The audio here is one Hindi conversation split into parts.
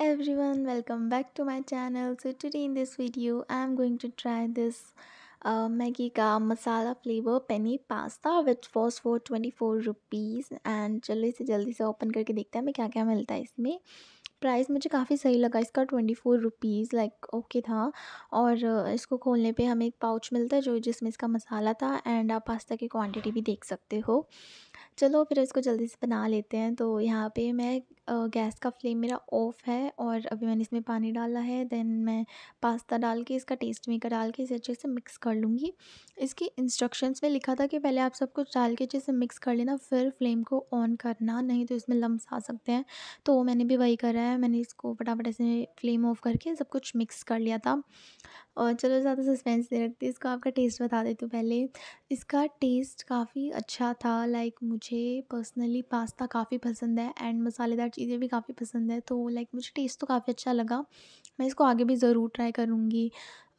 everyone welcome back to my channel so today in this video i'm going to try this uh, Maggi ka masala flavor penny pasta which was for 24 rupees and जल्दी se jaldi se open karke dekhte hain हमें kya kya milta hai isme price मुझे काफ़ी सही लगा इसका twenty four rupees like okay था और इसको खोलने पे हमें एक पाउच मिलता है जो जिसमें इसका मसाला था एंड आप पास्ता की क्वांटिटी भी देख सकते हो चलो फिर इसको जल्दी से बना लेते हैं तो यहाँ पे मैं गैस का फ्लेम मेरा ऑफ़ है और अभी मैंने इसमें पानी डाला है देन मैं पास्ता डाल के इसका टेस्ट मेकर डाल के इसे अच्छे से मिक्स कर लूँगी इसकी इंस्ट्रक्शंस में लिखा था कि पहले आप सब कुछ डाल के अच्छे से मिक्स कर लेना फिर फ्लेम को ऑन करना नहीं तो इसमें लम्स आ सकते हैं तो मैंने भी वही करा है मैंने इसको फटाफट ऐसे फ्लेम ऑफ करके सब कुछ मिक्स कर लिया था और चलो ज़्यादा सस्पेंस नहीं रखती इसको आपका टेस्ट बता देती हूँ पहले इसका टेस्ट काफ़ी अच्छा था लाइक मुझे पर्सनली पास्ता काफ़ी पसंद है एंड मसालेदार चीज़ें भी काफ़ी पसंद है तो लाइक मुझे टेस्ट तो काफ़ी अच्छा लगा मैं इसको आगे भी ज़रूर ट्राई करूँगी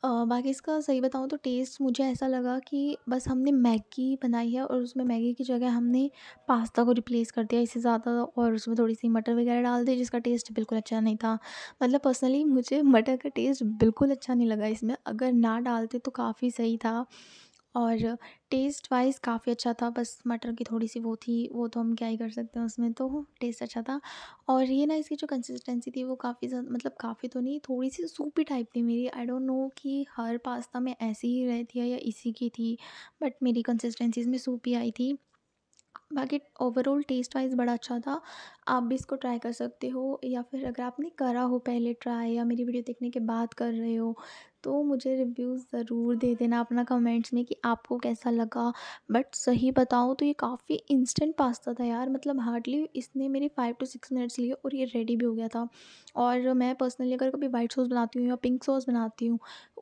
बाकी इसका सही बताऊँ तो टेस्ट मुझे ऐसा लगा कि बस हमने मैगी बनाई है और उसमें मैगी की जगह हमने पास्ता को रिप्लेस कर दिया इससे ज़्यादा और उसमें थोड़ी सी मटर वगैरह डाल दी जिसका टेस्ट बिल्कुल अच्छा नहीं था मतलब पर्सनली मुझे मटर का टेस्ट बिल्कुल अच्छा नहीं लगा इसमें अगर ना डालते तो काफ़ी सही था और टेस्ट वाइज़ काफ़ी अच्छा था बस मटर की थोड़ी-सी वो थी, वो तो हम क्या ही कर सकते हैं उसमें तो, टेस्ट अच्छा था और ये ना इसकी जो कंसिस्टेंसी थी वो काफ़ी ज़्यादा मतलब काफ़ी तो नहीं थोड़ी-सी सूपी टाइप थी मेरी आई डोंट नो कि हर पास्ता में ऐसी ही रहती है या इसी की थी बट मेरी कंसिस्टेंसी इसमें सूपी आई थी। बाकी ओवरऑल टेस्ट वाइज़ बड़ा अच्छा था, आप भी इसको ट्राई कर सकते हो या फिर अगर आपने करा हो पहले ट्राई या मेरी वीडियो देखने के बाद कर रहे हो तो मुझे रिव्यू ज़रूर दे देना अपना कमेंट्स में कि आपको कैसा लगा बट सही बताऊँ तो ये काफ़ी इंस्टेंट पास्ता था यार मतलब हार्डली इसने मेरे फाइव टू सिक्स मिनट्स लिए और ये रेडी भी हो गया था और मैं पर्सनली अगर कभी वाइट सॉस बनाती हूँ या पिंक सॉस बनाती हूँ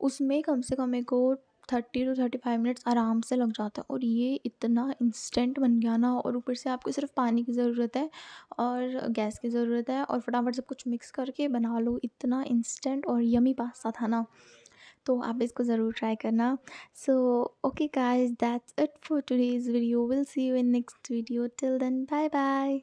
उसमें कम से कम मेरे को thirty two thirty five minutes आराम से लग जाता है और ये इतना इंस्टेंट बन गया ना और ऊपर से आपको सिर्फ पानी की ज़रूरत है और गैस की ज़रूरत है और फटाफट सब कुछ मिक्स करके बना लो इतना इंस्टेंट और यमी पास्ता था ना तो आप इसको ज़रूर ट्राई करना so okay guys that's it for today's video will see you in next video till then bye bye